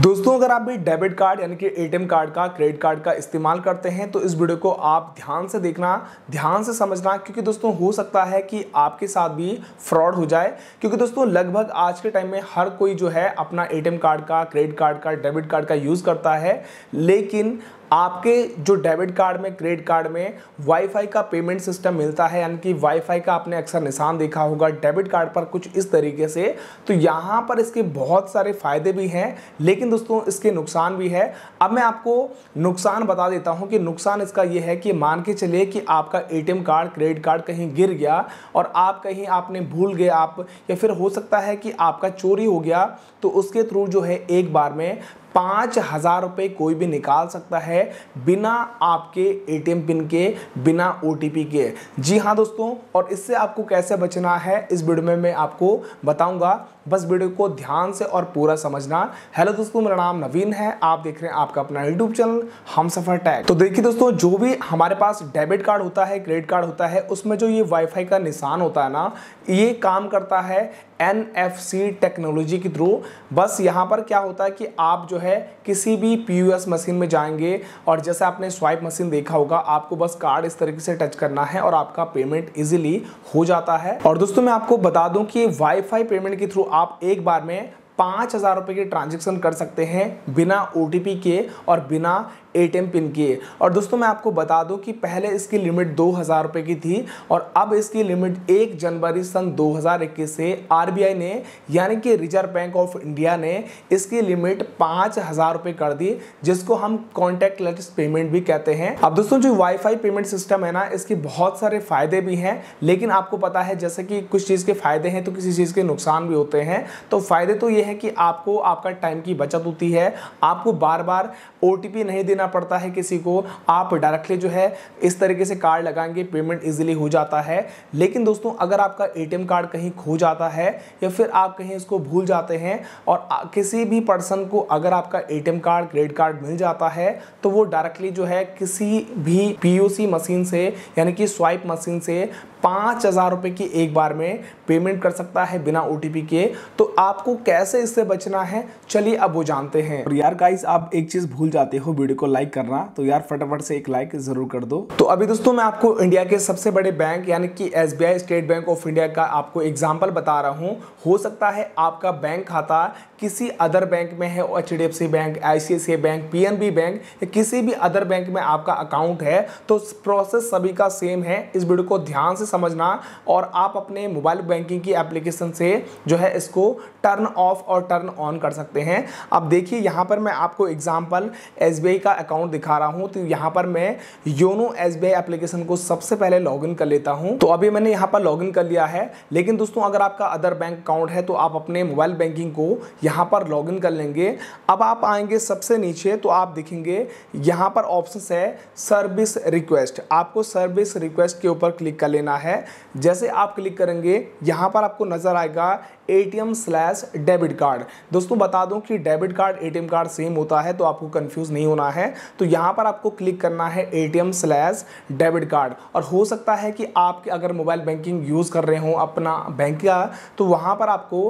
दोस्तों अगर आप भी डेबिट कार्ड यानी कि एटीएम कार्ड का क्रेडिट कार्ड का इस्तेमाल करते हैं तो इस वीडियो को आप ध्यान से देखना ध्यान से समझना क्योंकि दोस्तों हो सकता है कि आपके साथ भी फ्रॉड हो जाए क्योंकि दोस्तों लगभग आज के टाइम में हर कोई जो है अपना एटीएम कार्ड का क्रेडिट कार्ड का डेबिट कार्ड का यूज़ करता है लेकिन आपके जो डेबिट कार्ड में क्रेडिट कार्ड में वाईफाई का पेमेंट सिस्टम मिलता है यानी कि वाईफाई का आपने अक्सर निशान देखा होगा डेबिट कार्ड पर कुछ इस तरीके से तो यहाँ पर इसके बहुत सारे फ़ायदे भी हैं लेकिन दोस्तों इसके नुकसान भी है अब मैं आपको नुकसान बता देता हूँ कि नुकसान इसका यह है कि मान के चलिए कि आपका ए कार्ड क्रेडिट कार्ड कहीं गिर गया और आप कहीं आपने भूल गए आप या फिर हो सकता है कि आपका चोरी हो गया तो उसके थ्रू जो है एक बार में पाँच हज़ार रुपये कोई भी निकाल सकता है बिना आपके एटीएम पिन के बिना ओटीपी के जी हाँ दोस्तों और इससे आपको कैसे बचना है इस वीडियो में मैं आपको बताऊंगा बस वीडियो को ध्यान से और पूरा समझना हेलो दोस्तों मेरा नाम नवीन है आप देख रहे हैं आपका अपना यूट्यूब चैनल हम सफर टैग तो देखिए दोस्तों जो भी हमारे पास डेबिट कार्ड होता है क्रेडिट कार्ड होता है उसमें जो ये वाईफाई का निशान होता है ना ये काम करता है एन टेक्नोलॉजी के थ्रू बस यहाँ पर क्या होता है कि आप जो है किसी भी पी मशीन में जाएंगे और जैसे आपने स्वाइप मशीन देखा होगा आपको बस कार्ड इस तरीके से टच करना है और आपका पेमेंट इजिली हो जाता है और दोस्तों मैं आपको बता दूं कि वाईफाई पेमेंट के थ्रू आप एक बार में पाँच हज़ार रुपये की ट्रांजेक्शन कर सकते हैं बिना ओ के और बिना ए पिन किए और दोस्तों मैं आपको बता दूं कि पहले इसकी लिमिट दो हज़ार रुपये की थी और अब इसकी लिमिट एक जनवरी सन 2021 से आरबीआई ने यानी कि रिजर्व बैंक ऑफ इंडिया ने इसकी लिमिट पाँच हज़ार रुपये कर दी जिसको हम कॉन्टैक्ट लेटेस्ट पेमेंट भी कहते हैं अब दोस्तों जो वाईफाई पेमेंट सिस्टम है ना इसके बहुत सारे फ़ायदे भी हैं लेकिन आपको पता है जैसे कि कुछ चीज़ के फ़ायदे हैं तो किसी चीज़ के नुकसान भी होते हैं तो फ़ायदे तो ये है कि आपको आपका टाइम की बचत होती है आपको बार बार ओ नहीं देना पड़ता है किसी को आप डायरेक्टली जो है इस तरीके से कार्ड लगाएंगे पेमेंट ईजिली हो जाता है लेकिन दोस्तों अगर आपका एटीएम कार्ड कहीं खो जाता है या फिर आप कहीं इसको भूल जाते हैं और किसी भी पर्सन को अगर आपका ए कार्ड क्रेडिट कार्ड मिल जाता है तो वो डायरेक्टली जो है किसी भी पीओसी मशीन से यानी कि स्वाइप मशीन से पाँच हज़ार रुपये की एक बार में पेमेंट कर सकता है बिना ओ के तो आपको कैसे कैसे इससे बचना है चलिए अब वो जानते हैं और यार गाइस आप एक चीज भूल जाते हो वीडियो को लाइक करना तो यार फटाफट से एक लाइक जरूर कर दो तो अभी दोस्तों मैं आपको इंडिया के सबसे बड़े बैंक यानी कि as State Bank of India का आपको एग्जाम्पल बता रहा हूँ हो सकता है आपका बैंक खाता किसी अदर बैंक में है H bank I bank P bank किसी भी अदर बैंक में आपका अकाउंट है तो प्रोसेस सभी का सेम है इस वीडियो को ध्यान से समझना और आप अपने मोबाइल बैंकिंग की एप्लीकेशन से जो है इसको टर्न ऑफ और टर्न ऑन कर सकते हैं अब देखिए यहाँ पर मैं आपको एग्जाम्पल एस का अकाउंट दिखा रहा हूँ तो यहाँ पर मैं योनो एस एप्लीकेशन को सबसे पहले लॉगिन कर लेता हूँ तो अभी मैंने यहाँ पर लॉगिन कर लिया है लेकिन दोस्तों अगर आपका अदर बैंक अकाउंट है तो आप अपने मोबाइल बैंकिंग को यहाँ पर लॉगिन कर लेंगे अब आप आएंगे सबसे नीचे तो आप देखेंगे यहाँ पर ऑप्शन है सर्विस रिक्वेस्ट आपको सर्विस रिक्वेस्ट के ऊपर क्लिक कर लेना है जैसे आप क्लिक करेंगे यहाँ पर आपको नज़र आएगा A T M slash debit card दोस्तों बता दूं कि debit card ATM card same होता है तो आपको कंफ्यूज नहीं होना है तो यहां पर आपको क्लिक करना है एटीएम स्लैश डेबिट कार्ड और हो सकता है कि आप अगर मोबाइल बैंकिंग यूज़ कर रहे हो अपना बैंक का तो वहां पर आपको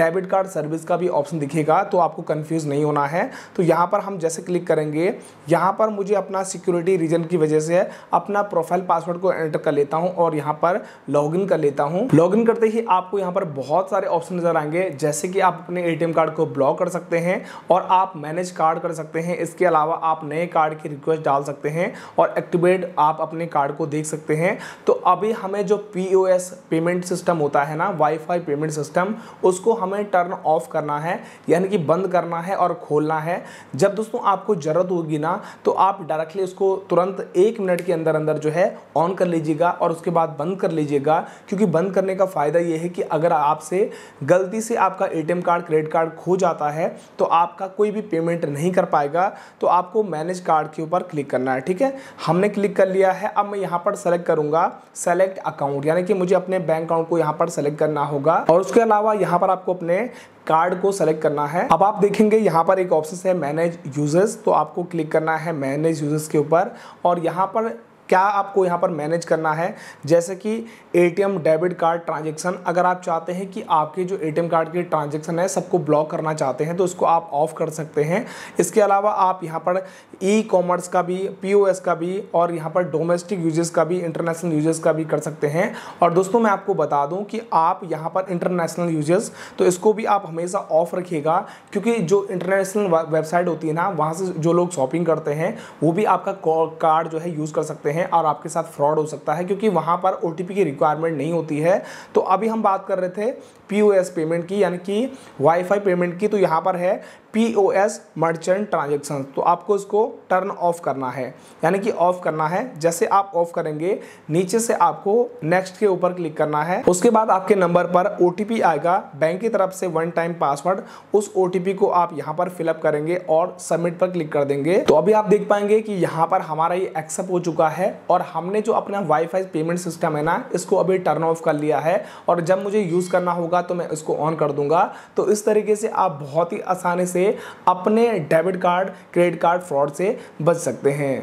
डेबिट कार्ड सर्विस का भी ऑप्शन दिखेगा तो आपको कंफ्यूज नहीं होना है तो यहां पर हम जैसे क्लिक करेंगे यहां पर मुझे अपना सिक्योरिटी रीजन की वजह से अपना प्रोफाइल पासवर्ड को एंटर कर लेता हूं और यहां पर लॉग कर लेता हूं लॉग करते ही आपको यहां पर बहुत सारे ऑप्शन नज़र आएंगे जैसे कि आप अपने एटीएम कार्ड को ब्लॉक कर सकते हैं और आप मैनेज कार्ड कर सकते हैं इसके अलावा आप नए कार्ड की रिक्वेस्ट डाल सकते हैं और एक्टिवेट आप अपने कार्ड को देख सकते हैं तो अभी हमें जो पी पेमेंट सिस्टम होता है ना वाईफाई पेमेंट सिस्टम उसको हमें टर्न ऑफ करना है यानी कि बंद करना है और खोलना है जब दोस्तों आपको ज़रूरत होगी ना तो आप डायरेक्टली उसको तुरंत एक मिनट के अंदर अंदर जो है ऑन कर लीजिएगा और उसके बाद बंद कर लीजिएगा क्योंकि बंद करने का फ़ायदा यह है कि अगर आपसे गलती से आपका a card card credit card खो जाता है तो आपका कोई भी पेमेंट नहीं कर पाएगा तो आपको मैनेज कार्ड के ऊपर क्लिक करना है ठीक है हमने क्लिक कर लिया है अब मैं यहाँ पर सेलेक्ट करूँगा सेलेक्ट अकाउंट यानी कि मुझे अपने बैंक अकाउंट को यहाँ पर सेलेक्ट करना होगा और उसके अलावा यहाँ पर आपको अपने कार्ड को सेलेक्ट करना है अब आप देखेंगे यहाँ पर एक ऑप्शन है मैनेज यूजर्स तो आपको क्लिक करना है मैनेज यूजर्स के ऊपर और यहाँ पर क्या आपको यहाँ पर मैनेज करना है जैसे कि एटीएम डेबिट कार्ड ट्रांजेक्शन अगर आप चाहते हैं कि आपके जो एटीएम कार्ड की ट्रांजेक्शन है सबको ब्लॉक करना चाहते हैं तो उसको आप ऑफ़ कर सकते हैं इसके अलावा आप यहाँ पर ई कॉमर्स का भी पीओएस का भी और यहाँ पर डोमेस्टिक यूजेस का भी इंटरनेशनल यूजेस का भी कर सकते हैं और दोस्तों मैं आपको बता दूँ कि आप यहाँ पर इंटरनेशनल यूजेस तो इसको भी आप हमेशा ऑफ़ रखिएगा क्योंकि जो इंटरनेशनल वेबसाइट होती है ना वहाँ से जो लोग शॉपिंग करते हैं वो भी आपका कार्ड जो है यूज़ कर सकते हैं हैं और आपके साथ फ्रॉड हो सकता है क्योंकि वहाँ पर ओ की रिक्वायरमेंट नहीं होती है तो अभी हम बात कर रहे थे पी पेमेंट की यानी कि वाईफाई पेमेंट की तो यहाँ पर है P O S merchant transaction तो आपको इसको टर्न ऑफ करना है यानी कि ऑफ करना है जैसे आप ऑफ करेंगे नीचे से आपको नेक्स्ट के ऊपर क्लिक करना है उसके बाद आपके नंबर पर ओ आएगा बैंक की तरफ से वन टाइम पासवर्ड उस ओ को आप यहाँ पर फिलअप करेंगे और सबमिट पर क्लिक कर देंगे तो अभी आप देख पाएंगे कि यहाँ पर हमारा ये एक्सेप्ट हो चुका है और हमने जो अपना वाईफाई पेमेंट सिस्टम है ना इसको अभी टर्न ऑफ कर लिया है और जब मुझे यूज़ करना होगा तो मैं इसको ऑन कर दूंगा तो इस तरीके से आप बहुत ही आसानी से अपने debit card credit card fraud से बच सकते हैं